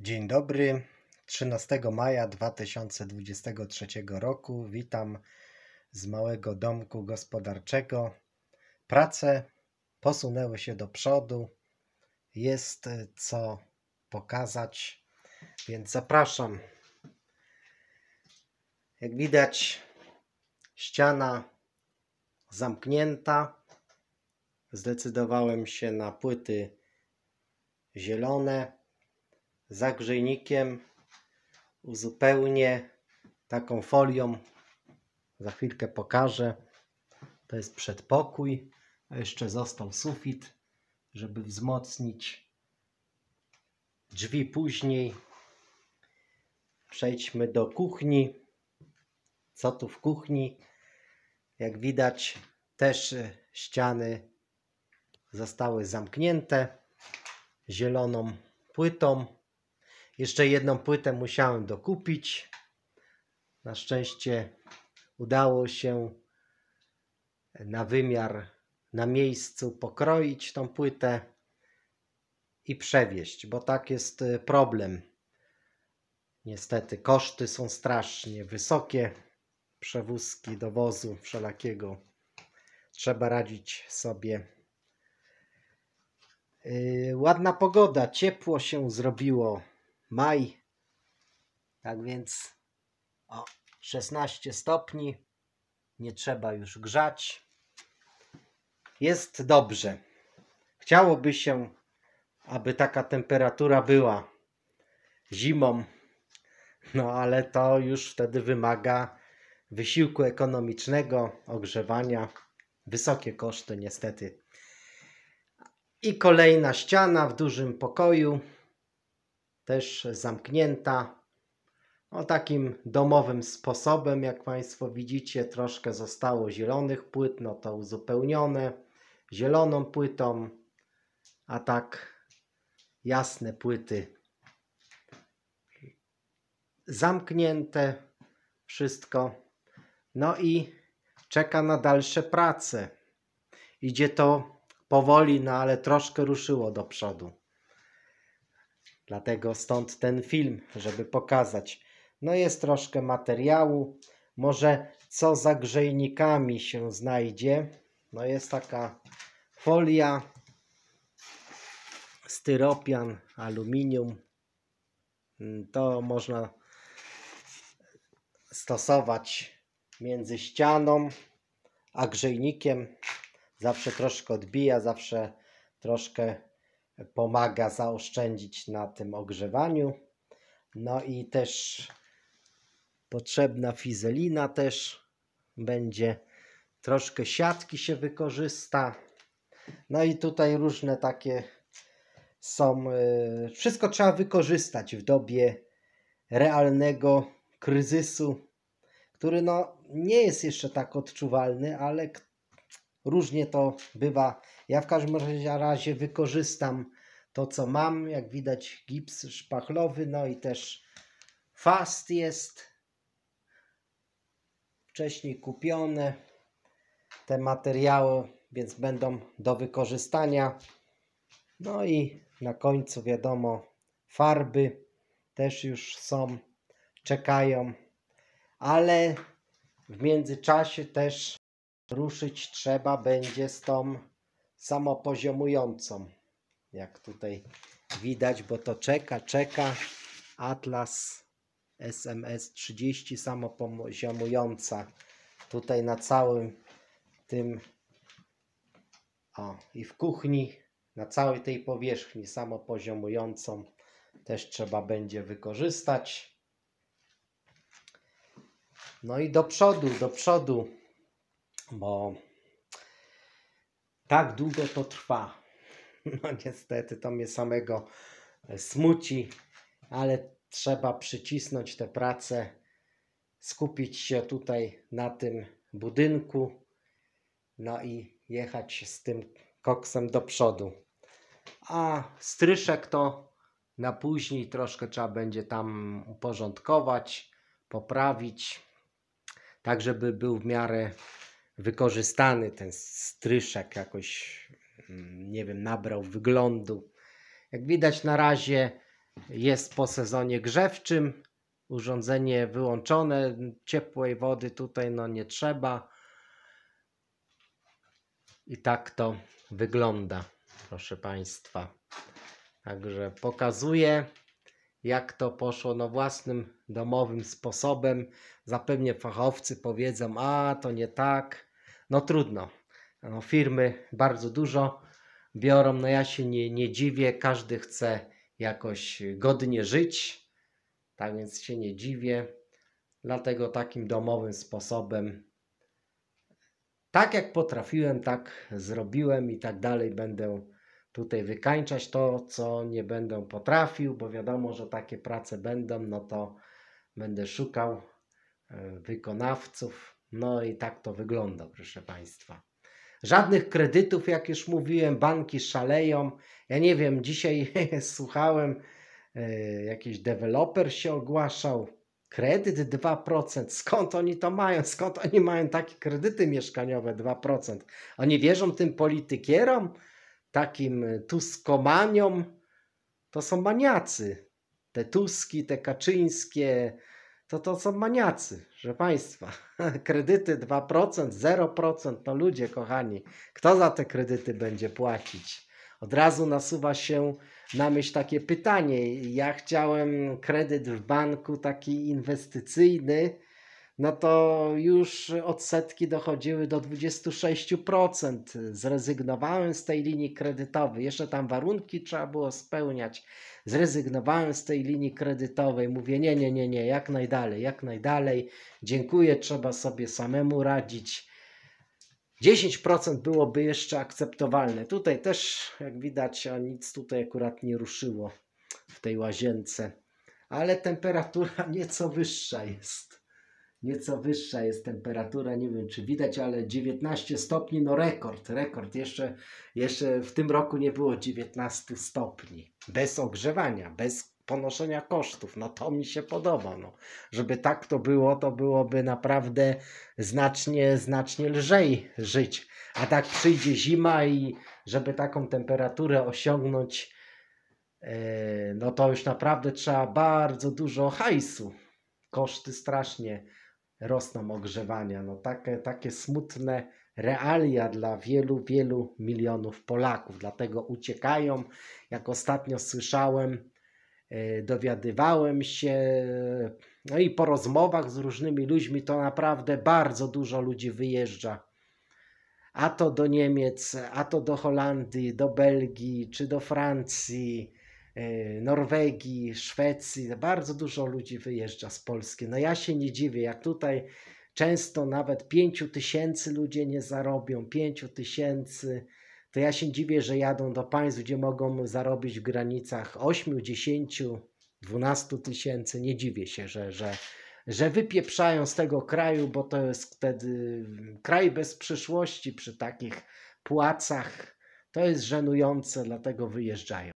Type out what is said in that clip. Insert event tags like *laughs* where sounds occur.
Dzień dobry. 13 maja 2023 roku witam z małego domku gospodarczego. Prace posunęły się do przodu. Jest e, co pokazać, więc zapraszam. Jak widać, ściana zamknięta. Zdecydowałem się na płyty zielone za uzupełnię taką folią. Za chwilkę pokażę. To jest przedpokój, a jeszcze został sufit, żeby wzmocnić drzwi później. Przejdźmy do kuchni. Co tu w kuchni? Jak widać też ściany zostały zamknięte zieloną płytą. Jeszcze jedną płytę musiałem dokupić. Na szczęście udało się na wymiar, na miejscu pokroić tą płytę i przewieźć, bo tak jest y, problem. Niestety koszty są strasznie wysokie. Przewózki, dowozu wszelakiego. Trzeba radzić sobie. Yy, ładna pogoda, ciepło się zrobiło maj. Tak więc o 16 stopni. Nie trzeba już grzać. Jest dobrze. Chciałoby się, aby taka temperatura była zimą, no ale to już wtedy wymaga wysiłku ekonomicznego, ogrzewania, wysokie koszty niestety. I kolejna ściana w dużym pokoju też zamknięta. No, takim domowym sposobem, jak Państwo widzicie, troszkę zostało zielonych płyt, no to uzupełnione zieloną płytą, a tak jasne płyty zamknięte wszystko. No i czeka na dalsze prace. Idzie to powoli, no ale troszkę ruszyło do przodu. Dlatego stąd ten film, żeby pokazać. No jest troszkę materiału. Może co za grzejnikami się znajdzie. No jest taka folia, styropian, aluminium. Mm, to można stosować między ścianą a grzejnikiem. Zawsze troszkę odbija, zawsze troszkę pomaga zaoszczędzić na tym ogrzewaniu. No i też potrzebna fizelina też będzie. Troszkę siatki się wykorzysta. No i tutaj różne takie są. Y, wszystko trzeba wykorzystać w dobie realnego kryzysu, który no nie jest jeszcze tak odczuwalny, ale Różnie to bywa. Ja w każdym razie wykorzystam to, co mam. Jak widać, gips szpachlowy, no i też fast jest wcześniej kupione te materiały, więc będą do wykorzystania. No i na końcu wiadomo, farby też już są, czekają, ale w międzyczasie też Ruszyć trzeba będzie z tą samopoziomującą. Jak tutaj widać, bo to czeka, czeka. Atlas SMS 30 samopoziomująca. Tutaj na całym tym o, i w kuchni, na całej tej powierzchni samopoziomującą też trzeba będzie wykorzystać. No i do przodu, do przodu bo tak długo to trwa. *laughs* No niestety to mnie samego e, smuci, ale trzeba przycisnąć tę pracę, skupić się tutaj na tym budynku, no i jechać z tym koksem do przodu. A stryszek to na później troszkę trzeba będzie tam uporządkować, poprawić, tak żeby był w miarę wykorzystany, ten stryszek jakoś, mm, nie wiem, nabrał wyglądu. Jak widać na razie jest po sezonie grzewczym, urządzenie wyłączone, ciepłej wody tutaj no nie trzeba. I tak to wygląda, proszę Państwa. Także pokazuję, jak to poszło no własnym domowym sposobem. Zapewnie fachowcy powiedzą, a to nie tak, no trudno. No, firmy bardzo dużo biorą, no ja się nie, nie dziwię, każdy chce jakoś godnie żyć, tak więc się nie dziwię. Dlatego takim domowym sposobem, tak jak potrafiłem, tak zrobiłem i tak dalej będę tutaj wykańczać to, co nie będę potrafił, bo wiadomo, że takie prace będą, no to będę szukał e, wykonawców, no i tak to wygląda, proszę Państwa. Żadnych kredytów, jak już mówiłem, banki szaleją. Ja nie wiem, dzisiaj *laughs* słuchałem, e, jakiś deweloper się ogłaszał. Kredyt 2%. Skąd oni to mają? Skąd oni mają takie kredyty mieszkaniowe 2%? Oni wierzą tym politykierom, takim tuskomaniom. To są maniacy. Te Tuski, te Kaczyńskie, to to są maniacy, że państwa. *laughs* Kredyty 2%, 0%, no ludzie kochani, kto za te kredyty będzie płacić? Od razu nasuwa się na myśl takie pytanie. Ja chciałem kredyt w banku taki inwestycyjny, no to już odsetki dochodziły do 26%. Zrezygnowałem z tej linii kredytowej, jeszcze tam warunki trzeba było spełniać. Zrezygnowałem z tej linii kredytowej, mówię: Nie, nie, nie, nie, jak najdalej, jak najdalej. Dziękuję, trzeba sobie samemu radzić. 10% byłoby jeszcze akceptowalne. Tutaj też, jak widać, a nic tutaj akurat nie ruszyło w tej łazience, ale temperatura *laughs* nieco wyższa jest. Nieco wyższa jest temperatura, nie wiem czy widać, ale 19 stopni, no rekord, rekord. Jeszcze, jeszcze w tym roku nie było 19 stopni. Bez ogrzewania, bez ponoszenia kosztów. No to mi się podoba. No. Żeby tak to było, to byłoby naprawdę znacznie, znacznie lżej żyć. A tak przyjdzie zima i żeby taką temperaturę osiągnąć, e, no to już naprawdę trzeba bardzo dużo hajsu. Koszty strasznie rosną ogrzewania. No takie, takie smutne realia dla wielu, wielu milionów Polaków. Dlatego uciekają. Jak ostatnio słyszałem, e, dowiadywałem się, no i po rozmowach z różnymi ludźmi, to naprawdę bardzo dużo ludzi wyjeżdża. A to do Niemiec, a to do Holandii, do Belgii czy do Francji E, Norwegii, Szwecji, bardzo dużo ludzi wyjeżdża z Polski. No ja się nie dziwię, jak tutaj często nawet 5 tysięcy ludzie nie zarobią, 5 tysięcy, to ja się dziwię, że jadą do państw, gdzie mogą zarobić w granicach 8, 10, 12 tysięcy. Nie dziwię się, że, że, że wypieprzają z tego kraju, bo to jest wtedy kraj bez przyszłości przy takich płacach. To jest żenujące, dlatego wyjeżdżają.